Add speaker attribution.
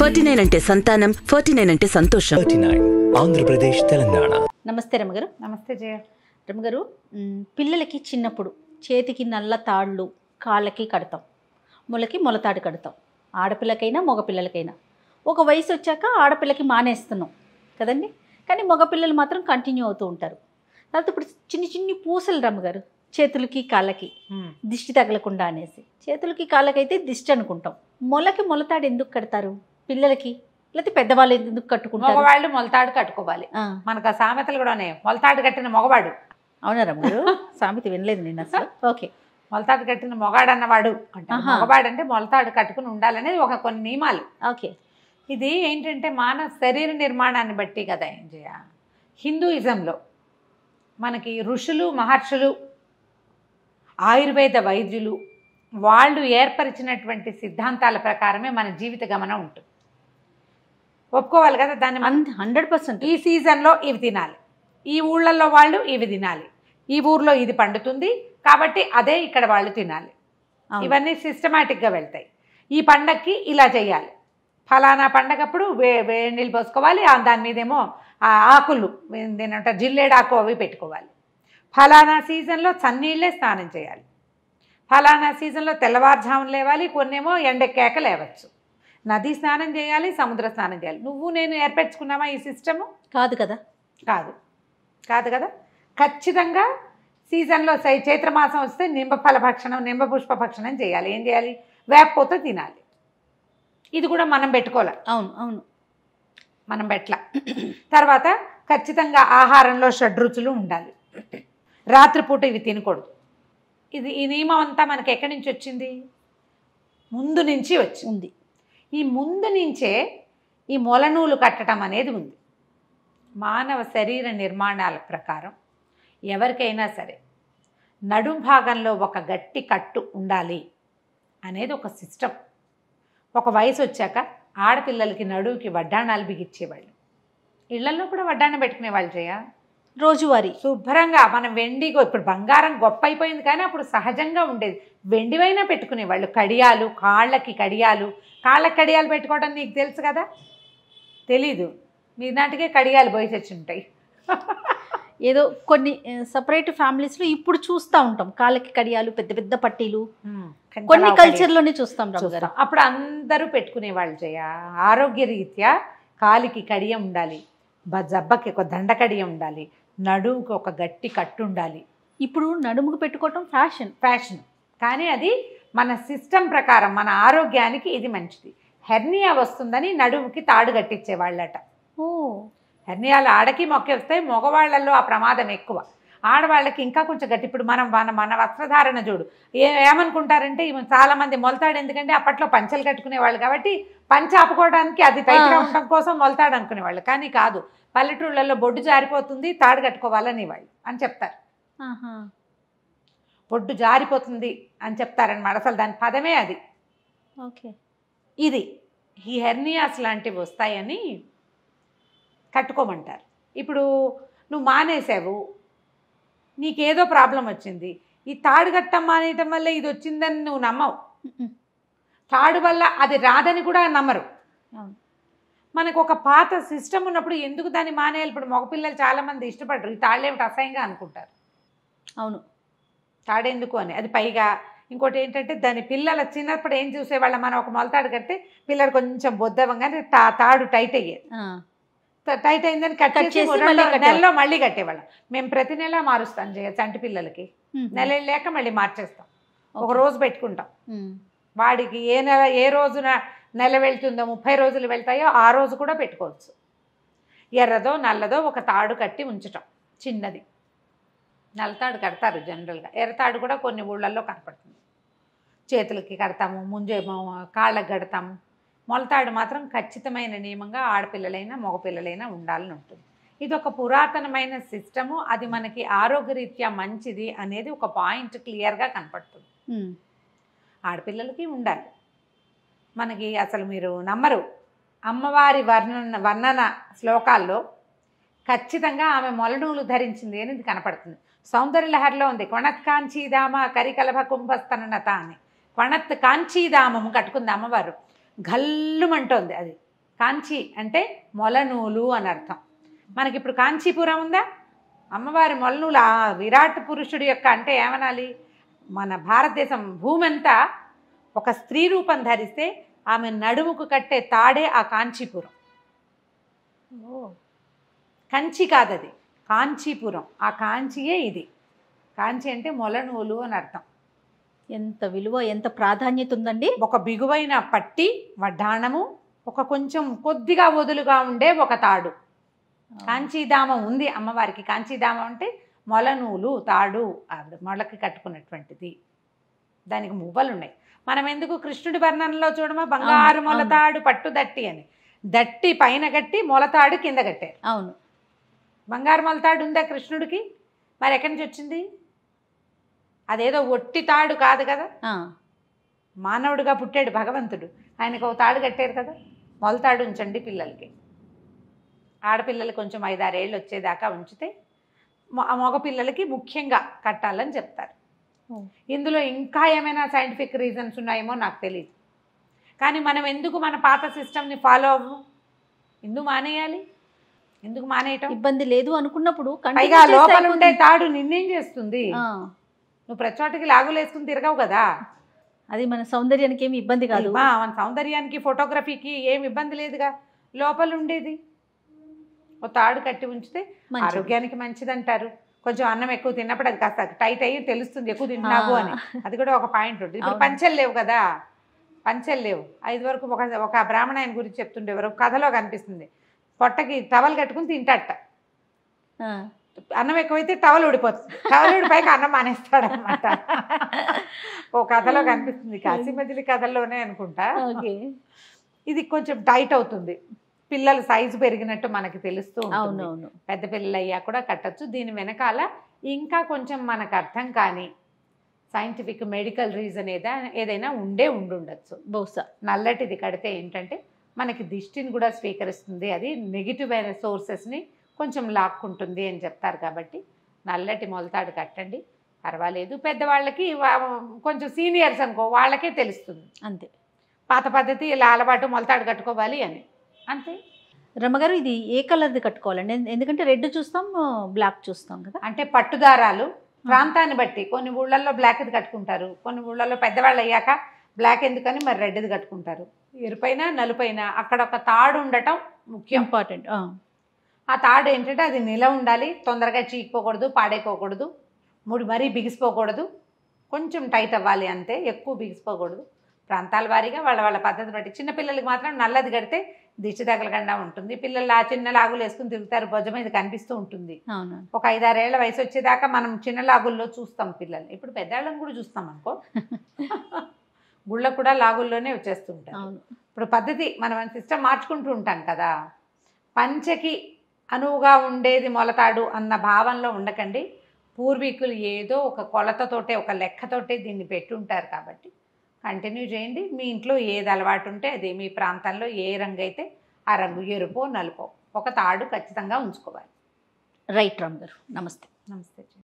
Speaker 1: forty nine అంటే సంతానం forty nine అంటే సంతోషం ఆంధ్రప్రదేశ్ తెలంగాణ నమస్తే రమ్మగారు నమస్తే జయ రమ్మగారు పిల్లలకి చిన్నప్పుడు చేతికి నల్ల తాళ్ళు కాళ్ళకి కడతాం మొలకి మొలతాడు కడతాం ఆడపిల్లకైనా మగపిల్లలకైనా ఒక వయసు వచ్చాక ఆడపిల్లకి మానేస్తున్నాం కదండి కానీ మగపిల్లలు మాత్రం కంటిన్యూ అవుతూ ఉంటారు తర్వాత ఇప్పుడు చిన్ని చిన్ని పూసలు రమ్మగారు చేతులకి కాళ్ళకి దిష్టి తగలకుండా అనేసి చేతులకి కాళ్ళకైతే దిష్టి అనుకుంటాం మొలకి మొలతాడు ఎందుకు కడతారు పిల్లలకి లేకపోతే పెద్దవాళ్ళు ఎందుకు కట్టుకుంటారు మగవాళ్ళు
Speaker 2: మొలతాడు కట్టుకోవాలి మనకు ఆ సామెతలు కూడా ఉన్నాయి మొలతాడు కట్టిన మగవాడు
Speaker 1: అవునారా మీరు సామెత వినలేదు నేను అసలు ఓకే
Speaker 2: మొలతాడు కట్టిన మొగాడు అన్నవాడు మగవాడు అంటే మొలతాడు కట్టుకుని ఉండాలనేది ఒక కొన్ని నియమాలు ఓకే ఇది ఏంటంటే మానవ శరీర నిర్మాణాన్ని బట్టి కదా ఏం చేయ హిందూయిజంలో మనకి ఋషులు మహర్షులు ఆయుర్వేద వైద్యులు వాళ్ళు ఏర్పరిచినటువంటి సిద్ధాంతాల ప్రకారమే మన జీవిత గమనం ఉంటుంది ఒప్పుకోవాలి కదా దాన్ని హండ్రెడ్ పర్సెంట్ ఈ సీజన్లో ఇవి తినాలి ఈ ఊళ్ళల్లో వాళ్ళు ఇవి తినాలి ఈ ఊర్లో ఇది పండుతుంది కాబట్టి అదే ఇక్కడ వాళ్ళు తినాలి ఇవన్నీ సిస్టమేటిక్గా వెళ్తాయి ఈ పండక్కి ఇలా చేయాలి ఫలానా పండగప్పుడు వే వేడి నీళ్ళు పోసుకోవాలి దాని మీదేమో ఆకులు ఏంటంటే జిల్లేడాకు అవి పెట్టుకోవాలి ఫలానా సీజన్లో చన్నీళ్ళే స్నానం చేయాలి ఫలానా సీజన్లో తెల్లవారుజామున లేవాలి కొన్నేమో ఎండెక్కాక లేవచ్చు నది స్నానం చేయాలి సముద్ర స్నానం చేయాలి నువ్వు నేను ఏర్పరచుకున్నావా ఈ సిస్టము కాదు కదా కాదు కాదు కదా ఖచ్చితంగా సీజన్లో సై చైత్రమాసం వస్తే నింబ ఫల భక్షణం నింబ పుష్ప భక్షణం చేయాలి ఏం చేయాలి వేపపోతే తినాలి ఇది కూడా మనం పెట్టుకోవాలి అవును అవును మనం పెట్టల తర్వాత ఖచ్చితంగా ఆహారంలో షడ్రుచులు ఉండాలి రాత్రిపూట ఇవి తినకూడదు ఇది ఈ నియమం అంతా మనకి ఎక్కడి నుంచి వచ్చింది ముందు నుంచి వచ్చి ఉంది ఈ ముందు నుంచే ఈ మొలనూలు కట్టడం అనేది ఉంది మానవ శరీర నిర్మాణాల ప్రకారం ఎవరికైనా సరే నడుం భాగంలో ఒక గట్టి కట్టు ఉండాలి అనేది ఒక సిస్టమ్ ఒక వయసు వచ్చాక ఆడపిల్లలకి నడువుకి వడ్డాణాలు బిగిచ్చేవాళ్ళు ఇళ్లలో కూడా వడ్డాణం పెట్టుకునేవాళ్ళు జయ రోజువారీ శుభ్రంగా మనం వెండి ఇప్పుడు బంగారం గొప్ప అయిపోయింది కానీ అప్పుడు సహజంగా ఉండేది వెండివైనా పెట్టుకునేవాళ్ళు కడియాలు కాళ్ళకి కడియాలు కాళ్ళకి కడియాలు పెట్టుకోవడం నీకు
Speaker 1: తెలుసు కదా తెలీదు నాటికే కడియాలు పోయి ఉంటాయి ఏదో కొన్ని సపరేట్ ఫ్యామిలీస్లో ఇప్పుడు చూస్తూ ఉంటాం కాళ్ళకి కడియాలు పెద్ద పెద్ద పట్టీలు కొన్ని కల్చర్లోనే చూస్తాం చూస్తాం అప్పుడు అందరూ పెట్టుకునే వాళ్ళు జయ
Speaker 2: ఆరోగ్య రీత్యా కాలికి కడియం ఉండాలి జబ్బకి ఒక దండకడియం ఉండాలి నడుముకు ఒక గట్టి కట్టు ఉండాలి ఇప్పుడు నడుముకు పెట్టుకోవటం ఫ్యాషన్ ఫ్యాషన్ కానీ అది మన సిస్టమ్ ప్రకారం మన ఆరోగ్యానికి ఇది మంచిది హెర్నియా వస్తుందని నడుముకి తాడు కట్టించేవాళ్ళట హెర్నియాలు ఆడకి మొక్కేస్తాయి మగవాళ్లలో ఆ ప్రమాదం ఎక్కువ ఆడవాళ్ళకి ఇంకా కొంచెం గట్టి ఇప్పుడు మనం మన మన వస్త్రధారణ చూడు ఏ ఏమనుకుంటారంటే చాలామంది మొలతాడు ఎందుకంటే అప్పట్లో పంచలు కట్టుకునేవాళ్ళు కాబట్టి పంచ ఆపుకోవడానికి అది టైట్గా ఉండడం కోసం మొలతాడు అనుకునేవాళ్ళు కానీ కాదు పల్లెటూళ్ళల్లో బొడ్డు జారిపోతుంది తాడు కట్టుకోవాలని వాళ్ళు అని చెప్తారు బొడ్డు జారిపోతుంది అని చెప్తారనమాట అసలు దాని పదమే అది ఓకే ఇది ఈ హెర్నియాస్ లాంటివి వస్తాయని కట్టుకోమంటారు ఇప్పుడు నువ్వు మానేసావు నీకేదో ప్రాబ్లం వచ్చింది ఈ తాడు కట్టం మానేయటం వల్ల ఇది వచ్చిందని నువ్వు నమ్మవు తాడు వల్ల అది రాదని కూడా నమ్మరు మనకు ఒక పాత సిస్టమ్ ఉన్నప్పుడు ఎందుకు దాన్ని మానేయాలి ఇప్పుడు మగపిల్లలు చాలామంది ఇష్టపడరు ఈ తాళ్ళేమిటి అసహ్యంగా అనుకుంటారు అవును తాడెందుకు అని అది పైగా ఇంకోటి ఏంటంటే దాని పిల్లల చిన్నప్పుడు ఏం చూసేవాళ్ళం మనం ఒక మొలతాడు కడితే పిల్లలు కొంచెం బొద్దవంగానే తా తాడు టైట్ అయ్యేది టైట్ అయిందని కట్ చేసి నెలలో మళ్ళీ కట్టేవాళ్ళం మేము ప్రతి నెల మారుస్తాం చంటి పిల్లలకి నెల లేక మళ్ళీ మార్చేస్తాం ఒక రోజు పెట్టుకుంటాం వాడికి ఏ నెల ఏ రోజున నెల వెళ్తుందో ముప్పై రోజులు వెళ్తాయో ఆ రోజు కూడా పెట్టుకోవచ్చు ఎర్రదో నల్లదో ఒక తాడు కట్టి ఉంచటం చిన్నది నల్లతాడు కడతారు జనరల్గా ఎర్రతాడు కూడా కొన్ని ఊళ్ళల్లో కనపడుతుంది చేతులకి కడతాము ముంజేమో కాళ్ళకి కడతాము మొలతాడు మాత్రం ఖచ్చితమైన నియమంగా ఆడపిల్లలైనా మగపిల్లలైనా ఉండాలని ఉంటుంది ఇది ఒక పురాతనమైన సిస్టము అది మనకి ఆరోగ్యరీత్యా మంచిది అనేది ఒక పాయింట్ క్లియర్గా కనపడుతుంది ఆడపిల్లలకి ఉండాలి మనకి అసలు మీరు నమ్మరు అమ్మవారి వర్ణన వర్ణన శ్లోకాల్లో ఖచ్చితంగా ఆమె మొలనూలు ధరించింది అని ఇది కనపడుతుంది సౌందర్యలహరిలో ఉంది కొణత్ కాంచీదామ కరికలభ కుంభస్తనత అని కొణత్ కాంచీదామము కట్టుకుంది అమ్మవారు గల్లుమంటోంది అది కాంచి అంటే మొలనూలు అని అర్థం మనకిప్పుడు కాంచీపురం ఉందా అమ్మవారి మొలనూలు ఆ విరాట్ పురుషుడు యొక్క అంటే ఏమనాలి మన భారతదేశం భూమి అంతా ఒక స్త్రీ రూపం ధరిస్తే ఆమె నడుముకు కట్టే తాడే ఆ కాంచీపురం కంచి కాదది కాంచీపురం ఆ కాంచియే ఇది కాంచి అంటే మొలనూలు అని అర్థం ఎంత విలువ ఎంత ప్రాధాన్యత ఉందండి ఒక బిగువైన పట్టి వడ్డాణము ఒక కొంచెం కొద్దిగా వదులుగా ఉండే ఒక తాడు కాంచీధామం ఉంది అమ్మవారికి కాంచీధామం అంటే మొలనూలు తాడు మొలకి కట్టుకున్నటువంటిది దానికి మువ్వలు ఉన్నాయి మనం ఎందుకు కృష్ణుడి వర్ణనలో చూడమా బంగారు మొలతాడు పట్టు దట్టి అని దట్టి పైన కట్టి మొలతాడు కింద కట్టారు అవును బంగారు మొలతాడు ఉందా కృష్ణుడికి మరి ఎక్కడి నుంచి వచ్చింది అదేదో ఒట్టి తాడు కాదు కదా మానవుడిగా పుట్టాడు భగవంతుడు ఆయనకు ఓ తాడు కట్టారు కదా మొలతాడు ఉంచండి పిల్లలకి ఆడపిల్లలు కొంచెం ఐదారేళ్ళు వచ్చేదాకా ఉంచితే మగపిల్లలకి ముఖ్యంగా కట్టాలని చెప్తారు ఇందులో ఇంకా ఏమైనా సైంటిఫిక్ రీజన్స్ ఉన్నాయేమో నాకు తెలియదు కానీ మనం ఎందుకు మన పాత సిస్టమ్ని ఫాలో అవ్వము ఎందుకు మానేయాలి ఎందుకు మానేయటం
Speaker 1: ఇబ్బంది లేదు అనుకున్నప్పుడు
Speaker 2: పైగా లోపల ఉండే తాడు నిన్నేం చేస్తుంది నువ్వు ప్రతిచోటకి లాగులు వేసుకుని తిరగవు కదా అది మన సౌందర్యానికి ఏమి ఇబ్బంది కాదు మన సౌందర్యానికి ఫోటోగ్రఫీకి ఏమి ఇబ్బంది లేదుగా లోపల ఉండేది ఒక తాడు కట్టి ఉంచితే ఆరోగ్యానికి మంచిది అంటారు కొంచెం అన్నం ఎక్కువ తిన్నప్పుడు అది కాస్త టైట్ అయ్యి తెలుస్తుంది ఎక్కువ తిన్నావు అని అది కూడా ఒక పాయింట్ ఉంటుంది ఇప్పుడు పంచెలు లేవు కదా పంచెలు లేవు ఐదు వరకు ఒక ఒక బ్రాహ్మణ ఆయన గురించి చెప్తుండే వరకు కథలో కనిపిస్తుంది పొట్టకి టవల్ కట్టుకుని తింటట్ట అన్నం ఎక్కువైతే టవల్ ఊడిపోతుంది టవల్ ఊడిపోయాక అన్నం మానేస్తాడు అనమాట ఓ కథలో కనిపిస్తుంది కాశీమజిలి కథల్లోనే అనుకుంటా ఇది కొంచెం టైట్ అవుతుంది పిల్లలు సైజు పెరిగినట్టు మనకి తెలుస్తూ అవునవును పెద్ద పిల్లలు అయ్యా కూడా కట్టచ్చు దీని వెనకాల ఇంకా కొంచెం మనకు అర్థం కానీ సైంటిఫిక్ మెడికల్ రీజన్ ఏదా ఏదైనా ఉండే ఉండుండొచ్చు బహుశా నల్లటిది కడితే ఏంటంటే మనకి దిష్టిని కూడా స్వీకరిస్తుంది అది నెగిటివ్ అయిన సోర్సెస్ని కొంచెం లాక్కుంటుంది అని చెప్తారు కాబట్టి నల్లటి మొలతాడు కట్టండి పర్వాలేదు పెద్దవాళ్ళకి కొంచెం సీనియర్స్ అనుకో వాళ్ళకే తెలుస్తుంది అంతే పాత పద్ధతి ఇలా అలవాటు మొలతాడు కట్టుకోవాలి అని అంతే
Speaker 1: రమ్మగారు ఇది ఏ కలర్ది కట్టుకోవాలండి ఎందుకంటే రెడ్ చూస్తాం బ్లాక్ చూస్తాం కదా అంటే పట్టుదారాలు ప్రాంతాన్ని బట్టి కొన్ని ఊళ్ళల్లో బ్లాక్ది కట్టుకుంటారు కొన్ని
Speaker 2: ఊళ్ళల్లో పెద్దవాళ్ళు అయ్యాక బ్లాక్ ఎందుకని మరి రెడ్ది కట్టుకుంటారు ఎరుపైన నలుపైన అక్కడ ఒక తాడు ఉండటం ముఖ్యం ఇంపార్టెంట్ ఆ తాడు ఏంటంటే అది నిల ఉండాలి తొందరగా చీకిపోకూడదు పాడైపోకూడదు ముడి మరీ బిగిసిపోకూడదు కొంచెం టైట్ అవ్వాలి అంతే ఎక్కువ బిగిసిపోకూడదు ప్రాంతాల వారీగా వాళ్ళ వాళ్ళ పద్ధతి బట్టి చిన్నపిల్లలకి మాత్రం నల్లది కడితే దిష్టి తగలకుండా ఉంటుంది పిల్లలు ఆ చిన్న లాగులు వేసుకుని తిరుగుతారు భుజం ఇది కనిపిస్తూ ఉంటుంది ఒక ఐదారేళ్ల వయసు వచ్చేదాకా మనం చిన్న లాగుల్లో చూస్తాం పిల్లలు ఇప్పుడు పెద్దవాళ్ళని కూడా చూస్తాం అనుకో గుళ్ళ కూడా లాగుల్లోనే వచ్చేస్తుంటారు ఇప్పుడు పద్ధతి మనం సిస్టమ్ మార్చుకుంటూ ఉంటాం కదా పంచకి అనువుగా ఉండేది మొలతాడు అన్న భావంలో ఉండకండి పూర్వీకులు ఏదో ఒక కొలతతోటే ఒక లెక్కతోటే దీన్ని పెట్టుంటారు కాబట్టి కంటిన్యూ చేయండి మీ ఇంట్లో ఏది అలవాటు ఉంటే అది మీ ప్రాంతంలో ఏ రంగు అయితే ఆ రంగు ఎరుపో నలుపో ఒక తాడు ఖచ్చితంగా ఉంచుకోవాలి రైట్ రామ్ గారు
Speaker 1: నమస్తే నమస్తే